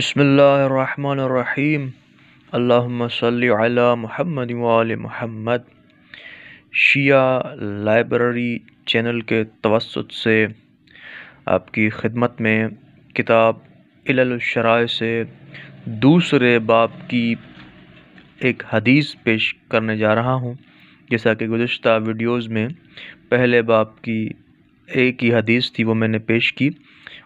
बसमीम अल्लाम महमद वाल महमद शिया लाइब्रेरी चैनल के तवसत से आपकी ख़िदमत में किताब इलशराय से दूसरे बाब की एक हदीस पेश करने जा रहा हूँ जैसा कि गुज्त वीडियोस में पहले बाब की एक ही हदीस थी वो मैंने पेश की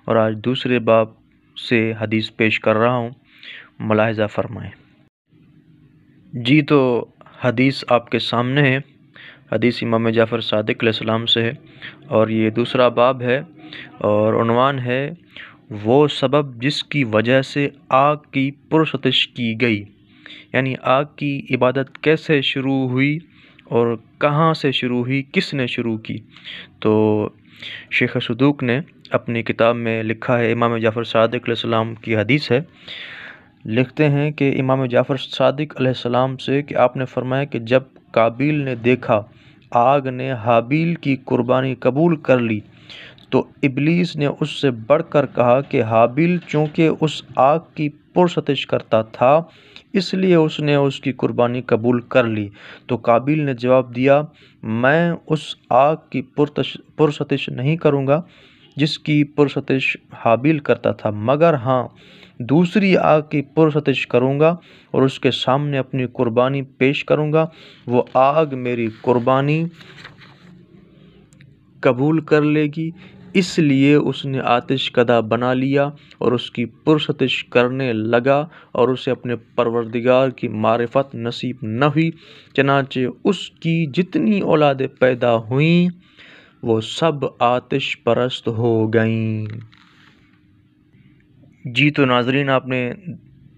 और आज दूसरे बाब से हदीस पेश कर रहा हूँ मुलाहजा फरमाएँ जी तो हदीस आपके सामने है हदीस इमाम जाफ़र सदक सलाम से है और ये दूसरा बाब है और उनवान है वो सबब जिसकी वजह से आग की पुरसतिश की गई यानी आग की इबादत कैसे शुरू हुई और कहाँ से शुरू हुई किसने शुरू की तो शेख सदूक ने अपनी किताब में लिखा है इमाम जाफ़र सदक की हदीस है लिखते हैं कि इमाम जाफ़र सदक से कि आपने फरमाया कि जब काबिल ने देखा आग ने हाबील की कुर्बानी कबूल कर ली तो इबलीस ने उससे बढ़कर कहा कि हाबिल चूँकि उस आग की पुरसतिश करता था इसलिए उसने उसकी कुर्बानी कबूल कर ली तो काबिल ने जवाब दिया मैं उस आग की पुरतश पुरसतिश नहीं करूँगा जिसकी पुरसतिश हाबिल करता था मगर हाँ दूसरी आग की पुरसतिश करूँगा और उसके सामने अपनी कुर्बानी पेश करूँगा वो आग मेरी कुर्बानी कबूल कर लेगी इसलिए उसने आतिश कदा बना लिया और उसकी पुरसतिश करने लगा और उसे अपने परवरदिगार की मारफत नसीब न हुई चनाचे उसकी जितनी औलादें पैदा हुईं वो सब आतिश परस्त हो गईं जी तो नाजरीन आपने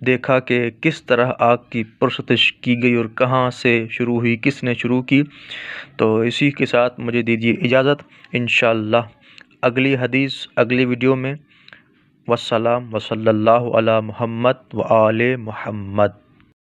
देखा कि किस तरह आग की परस्तिश की गई और कहाँ से शुरू हुई किसने शुरू की तो इसी के साथ मुझे दीजिए इजाज़त इन अगली हदीस अगली वीडियो में वसलाम वसल्ला महमद व आल महमद